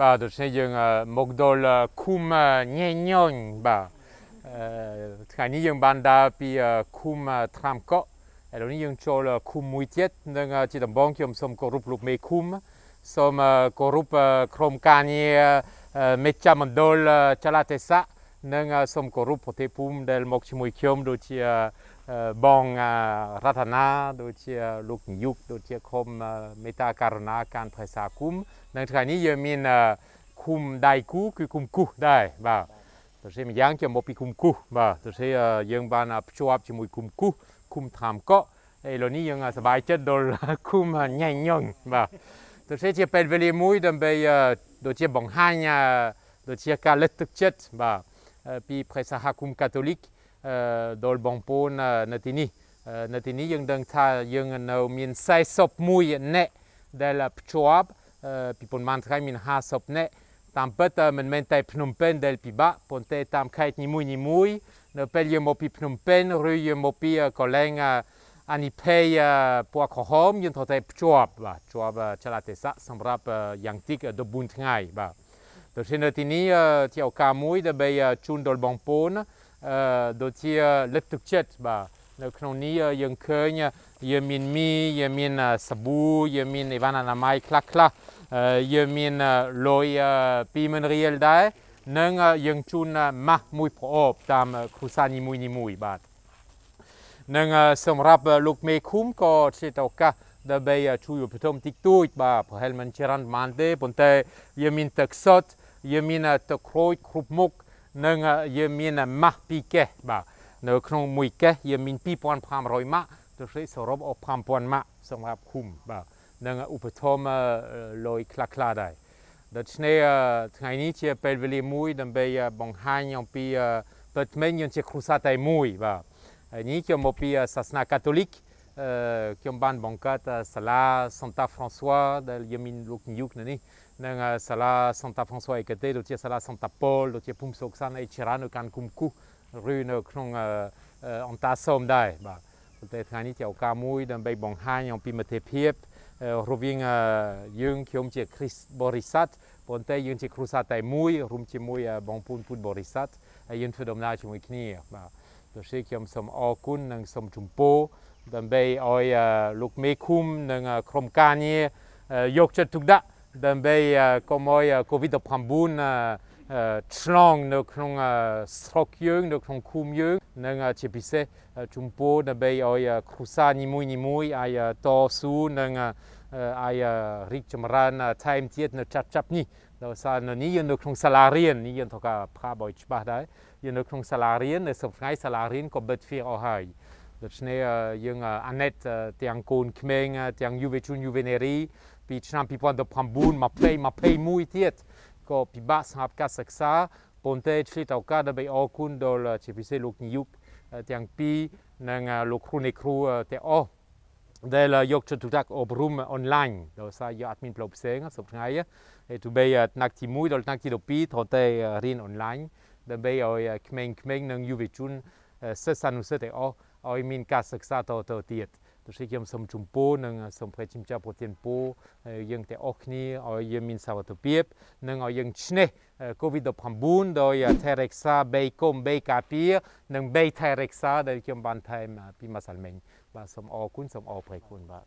បាទដូច្នេះយើងមកដល់ឃុំញេញញបាទថ្ងៃនេះយើងបានដើរពីឃុំត្រាំកក់ឥឡូវនេះយើងចូលឃុំមួយទៀតនឹងជាដំបងខ្ញុំសូមគោរពលោកមេឃុំសូមគោរពក្រុមការងារមេចាមណ្ឌលចលទេសៈនិងសូមគោរពប្រតិភូមិដែលមកជាមួយខ្ញុំដូចជាបងរដ្ឋនាដូចជាលោកនាយកដូចជាឃុំមេតាករណាការភាសាគុំនៅថ្ងៃនេះយើងមានឃុំដៃគូគឺឃុំគូសដែរបាទដូចជាម្យ៉ាងជាមកពីឃុំគូសបាទដូចជាយើងបានភ្ជាប់ជាមួយឃុំគូសឃុំថាមកកឥឡូវនេះយើងសប្បាយចិត្តដល់ឃុំញ៉ៃញ៉ងបាទដូចជាពេលវេលាមួយដើម្បីដូចជាបង្ហាញដូចជាការលើកទឹកចិត្តបាទពីព្រះសហគមន៍កាតូលិកដល់បងប្អូននៅទីនេះនៅទីនេះយើងដឹងថាយើងនៅ មាន41អ្នកដែលភ្ជាប់ពីប៉ុន្មានថ្ងៃមាន50អ្នកតាមពិតមិនមែនតែ ភ្នំពេញដែលពិបាកប៉ុន្តែតាមខេត្តនីមួយនីមួយនៅពេលយើងមកពីភ្នំពេញឬយើងមកពីកលែងអានិភ័យពណ៌ក្រហមយើងត្រូវតែភ្ជាប់បាទភ្ជាប់ចលនាទេសៈសម្រាប់យ៉ាងតិច14ថ្ងៃបាទដូច្នេះនៅទីនេះជាឱកាសមួយដើម្បីជូនដល់បងប្អូនដូចជាលើកទឹកចិត្តបាទនៅក្នុងនេះយើងឃើញយើងមានមីយើងមានសាប៊ូយើងមានអីវ៉ាន់អនាម័យខ្លះខ្លះយើងមានលុយ20000រៀលដែរនិងយើងជូនម៉ាស់មួយប្រអប់តាមគ្រួសារនីមួយនីមួយបាទនិងសម្រាប់លោកមេឃុំក៏ជាឱកាសដើម្បីជួយឧបត្ថម្ភតិចតួចបាទប្រហែលមិនច្រើនបានទេប៉ុន្តែយើងមានទឹកសុទ្ធយើងមានទឹកក្រូចគ្រប់មុខនឹងយើងមានម៉ាស់2កេះបាទនៅ ក្នុងមួយកេះយើងមាន2500ម៉ាក់ទោះជាសរុបអស់5000ម៉ាក់សម្រាប់ឃុំបាទនឹងឧបត្ថម្ភលុយខ្លះខ្លះដែរដូច្នេះថ្ងៃនេះជាពេលវេលាមួយដើម្បីបង្ហាញអំពីផ្លិតមេញយើងជាគ្រូសាតែមួយបាទនេះជាមកពីសាសនាកាតូលិកខ្ញុំបានបង្កើតសាលា Santa François ដែលយើងមានលោកញូកនៅនេះនឹងសាលា Santa François ឯកទេសដូចជាសាលា Santa Paul ដូចជាភូមិសុកសានអីច្រើននៅកាន់គុំគូឬនៅក្នុងអន្តាសោមដែរបាទប៉ុន្តែថ្ងៃនេះជាឱកាសមួយ ដើម្បីបង្ហាញអំពីមតិភាពរវាងយើងខ្ញុំជាគ្រីស្ទបរិស័ទប៉ុន្តែយើងជាគ្រូសាតែមួយរួមជាមួយបងប្អូនពុទ្ធបរិស័ទហើយយើងធ្វើដំណើរជាមួយគ្នាបាទដូច្នេះខ្ញុំសូមអរគុណនិងសូមជម្ពូដើម្បីឲ្យលោកមេឃុំនិងក្រុមការងារយកចិត្តទុកដាក់ដើម្បីកុំឲ្យ COVID-19 ឆ្លងនៅក្នុងស្រុកយើងនៅក្នុងឃុំយើងនិងជាពិសេសជំពូដើម្បីឲ្យគ្រួសារនីមួយនីមួយអាចតស៊ូនិងអាចរីកចម្រើនថែមទៀតនៅចាប់ចាប់នេះដោយសារនៅនេះយើងនៅក្នុងសាលារៀននេះយើងត្រូវការប្រាប់ឲ្យច្បាស់ដែរយើងនៅក្នុងសាលារៀននៅសប្តាហ៍សាលារៀនក៏បិទទ្វារអស់ហើយដូច្នេះយើងអាណិតទាំងកូនក្មេងទាំងយុវជនយុវនារីពីឆ្នាំ2019 20 21ទៀតក៏ពិបាកស្រាប់ការសិក្សាប៉ុន្តែឆ្លៀតឱកាសដើម្បីអរគុណដល់ជាពិសេសលោកនាយកទាំងពីរនិងលោកគ្រូនៃគ្រូទាំងអស់ដែលយកចិត្តទុកដាក់អប់រំអនឡាញដោយសារយកអត់មានប្លុកផ្សេងសប្តាហ៍ហើយទៅបីថ្នាក់ទី1ដល់ថ្នាក់ទី12ត្រូវតែរៀនអនឡាញដើម្បីឲ្យក្មេងៗនិងយុវជនសិស្សានុសិស្សទាំងអស់ឲ្យមានការសិក្សាតទៅទៀតដូច្នេះខ្ញុំសូមជម្ពូនិងសូមព្រះជាម្ចាស់ប្រទានពរយើងទាំងអស់គ្នាឲ្យយើងមានសុខភាពនិងឲ្យយើងឈ្នះ COVID-19 ដោយថែរក្សាបេកុំបេកាពីនិងបេថែរក្សាដែលខ្ញុំបានថែមពីម្សិលមិញបាទសូមអរគុណសូមអរព្រះគុណបាទ